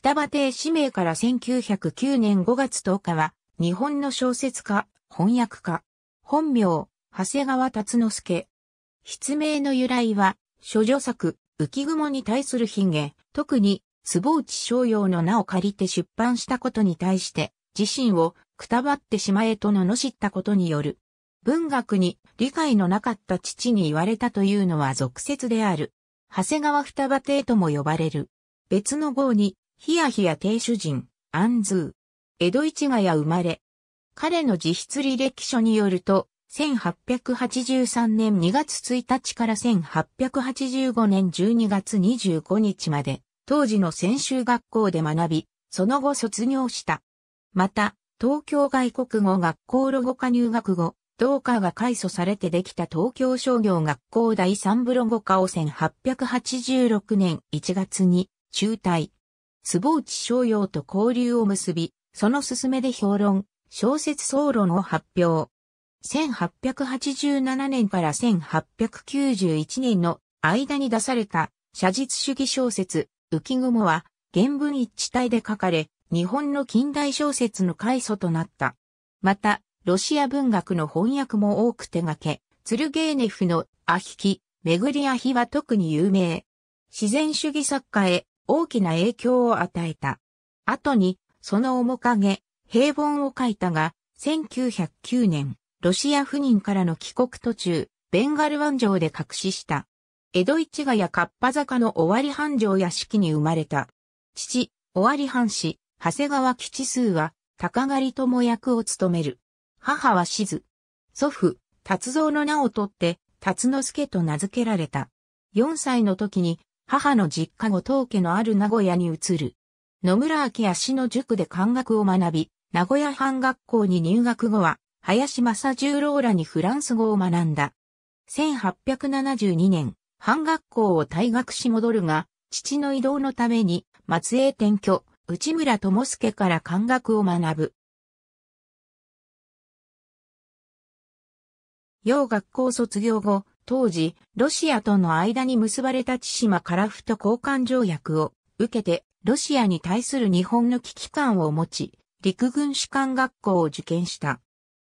双葉亭氏名から1909年5月10日は、日本の小説家、翻訳家、本名、長谷川達之助。筆名の由来は、諸女作、浮雲に対する髭言。特に、坪内逍遥の名を借りて出版したことに対して、自身をくたばってしまえと罵ったことによる。文学に理解のなかった父に言われたというのは俗説である。長谷川双葉亭とも呼ばれる。別の号に、ヒヤヒヤ亭主人、アンズー。江戸市ヶ谷生まれ。彼の自筆履歴書によると、1883年2月1日から1885年12月25日まで、当時の専修学校で学び、その後卒業した。また、東京外国語学校ロゴ科入学後、同科が改祖されてできた東京商業学校第3部ロゴ科を1886年1月に中退。坪内商用と交流を結び、その勧めで評論、小説総論を発表。1887年から1891年の間に出された写実主義小説、浮雲は原文一致体で書かれ、日本の近代小説の開祖となった。また、ロシア文学の翻訳も多く手掛け、ツルゲーネフのアヒキ、巡りアヒは特に有名。自然主義作家へ大きな影響を与えた。後に、その面影、平凡を書いたが、1909年、ロシア赴任からの帰国途中、ベンガル湾城で隠しした。江戸市ヶ谷河童坂の尾張繁盛屋敷に生まれた。父、尾張藩士、長谷川吉数は、高狩友役を務める。母は静。祖父、達蔵の名を取って、達之助と名付けられた。4歳の時に母の実家後藤家のある名古屋に移る。野村明氏の塾で漢学を学び、名古屋藩学校に入学後は、林正十郎らにフランス語を学んだ。1872年、藩学校を退学し戻るが、父の移動のために、松江転居、内村智介から漢学を学ぶ。洋学校卒業後、当時、ロシアとの間に結ばれた千島カラフト交換条約を受けて、ロシアに対する日本の危機感を持ち、陸軍士官学校を受験した。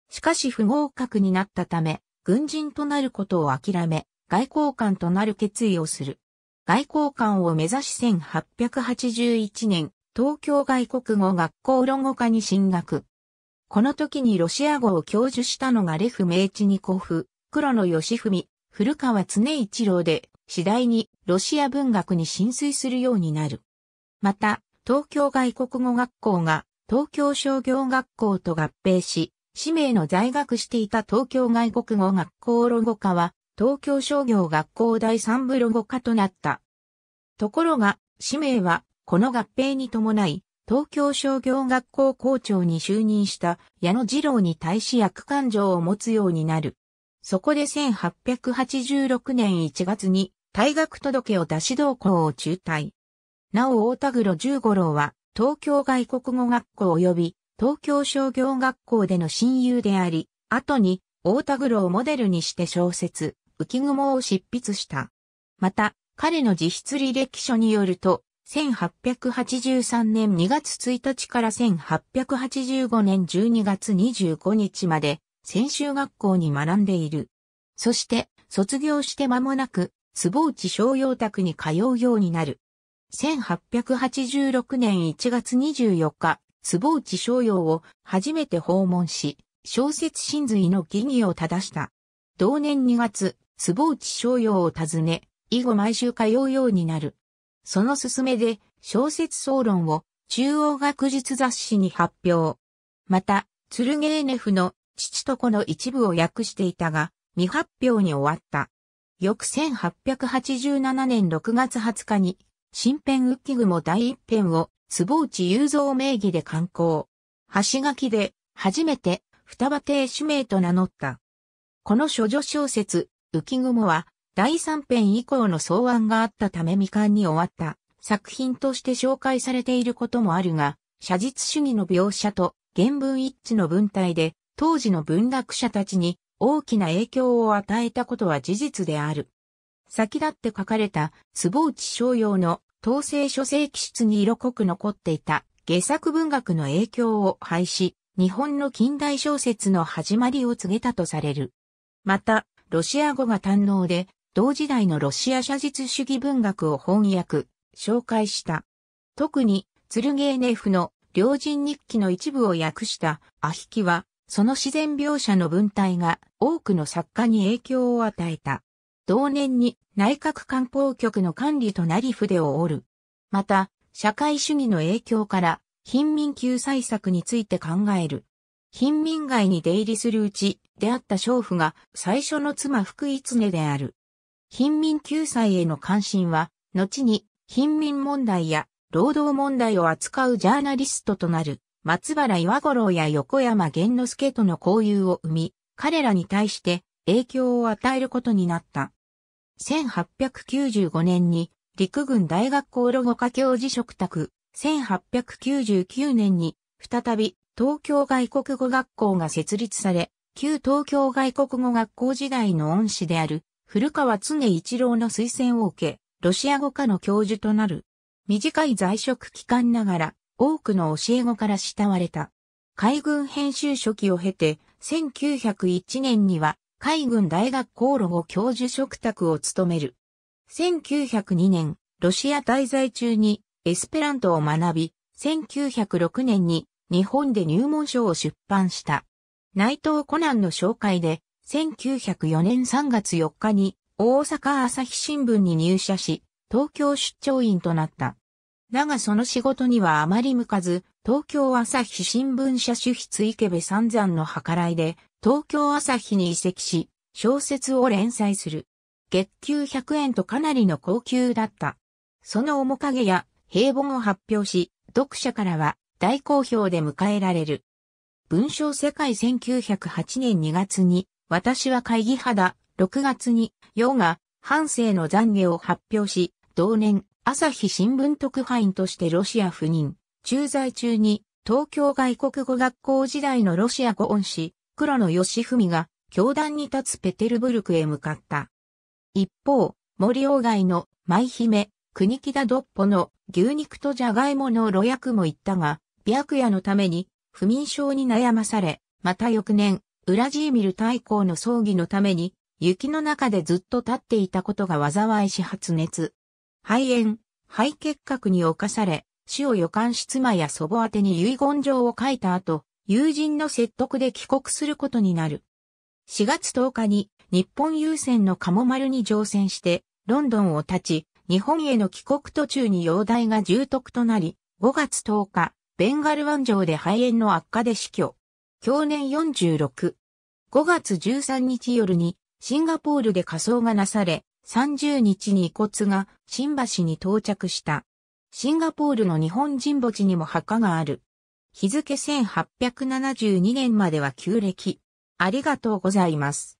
しかし不合格になったため、軍人となることを諦め、外交官となる決意をする。外交官を目指し1881年、東京外国語学校論語科に進学。この時にロシア語を教授したのがレフメイチニコフ、黒野義文、古川常一郎で、次第にロシア文学に浸水するようになる。また、東京外国語学校が東京商業学校と合併し、氏名の在学していた東京外国語学校ロゴ化は、東京商業学校第3部ロゴ化となった。ところが、氏名は、この合併に伴い、東京商業学校校長に就任した矢野二郎に対し悪感情を持つようになる。そこで1886年1月に退学届を出し同校を中退。なお大田黒十五郎は東京外国語学校及び東京商業学校での親友であり、後に大田黒をモデルにして小説、浮雲を執筆した。また、彼の自筆履歴書によると、1883年2月1日から1885年12月25日まで、専修学校に学んでいる。そして、卒業して間もなく、坪内商用宅に通うようになる。1886年1月24日、坪内商用を初めて訪問し、小説真髄の疑義を正した。同年2月、坪内商用を訪ね、以後毎週通うようになる。その勧めで、小説総論を中央学術雑誌に発表。また、鶴ーネフの父と子の一部を訳していたが、未発表に終わった。翌1887年6月20日に、新編浮雲第一編を、坪内雄三名義で刊行。橋書きで、初めて、双葉亭主名と名乗った。この諸女小説、浮雲は、第三編以降の草案があったため未完に終わった作品として紹介されていることもあるが、写実主義の描写と原文一致の文体で当時の文学者たちに大きな影響を与えたことは事実である。先立って書かれた坪内商用の統制書生記室に色濃く残っていた下作文学の影響を廃止、日本の近代小説の始まりを告げたとされる。また、ロシア語が堪能で、同時代のロシア写実主義文学を翻訳、紹介した。特に、ツルゲーネフの両人日記の一部を訳したアヒキは、その自然描写の文体が多くの作家に影響を与えた。同年に内閣官報局の管理となり筆を折る。また、社会主義の影響から貧民救済策について考える。貧民街に出入りするうち、出会った娼婦が最初の妻福井常である。貧民救済への関心は、後に貧民問題や労働問題を扱うジャーナリストとなる。松原岩五郎や横山玄之助との交友を生み、彼らに対して影響を与えることになった。1895年に陸軍大学校ロゴ科教授嘱託、1899年に再び東京外国語学校が設立され、旧東京外国語学校時代の恩師である古川常一郎の推薦を受け、ロシア語科の教授となる。短い在職期間ながら、多くの教え子から慕われた。海軍編集初期を経て、1901年には海軍大学航路を教授職託を務める。1902年、ロシア滞在中にエスペラントを学び、1906年に日本で入門書を出版した。内藤コナンの紹介で、1904年3月4日に大阪朝日新聞に入社し、東京出張員となった。だがその仕事にはあまり向かず、東京朝日新聞社主筆池部三山の計らいで、東京朝日に移籍し、小説を連載する。月給100円とかなりの高級だった。その面影や平凡を発表し、読者からは大好評で迎えられる。文章世界1908年2月に、私は会議派だ、6月に、ヨガ、半生の懺悔を発表し、同年朝日新聞特派員としてロシア赴任、駐在中に東京外国語学校時代のロシア語恩師、黒野義文が教団に立つペテルブルクへ向かった。一方、森鴎外の舞姫、国木田ドッポの牛肉とじゃがいもの露薬も行ったが、白夜のために不眠症に悩まされ、また翌年、ウラジーミル大公の葬儀のために、雪の中でずっと立っていたことが災いし発熱。肺炎、肺結核に侵され、死を予感し妻や祖母宛に遺言状を書いた後、友人の説得で帰国することになる。4月10日に日本郵船のカモ丸に乗船して、ロンドンを立ち、日本への帰国途中に容体が重篤となり、5月10日、ベンガル湾上で肺炎の悪化で死去。去年46。5月13日夜に、シンガポールで火葬がなされ、30日に遺骨が新橋に到着した。シンガポールの日本人墓地にも墓がある。日付1872年までは旧暦。ありがとうございます。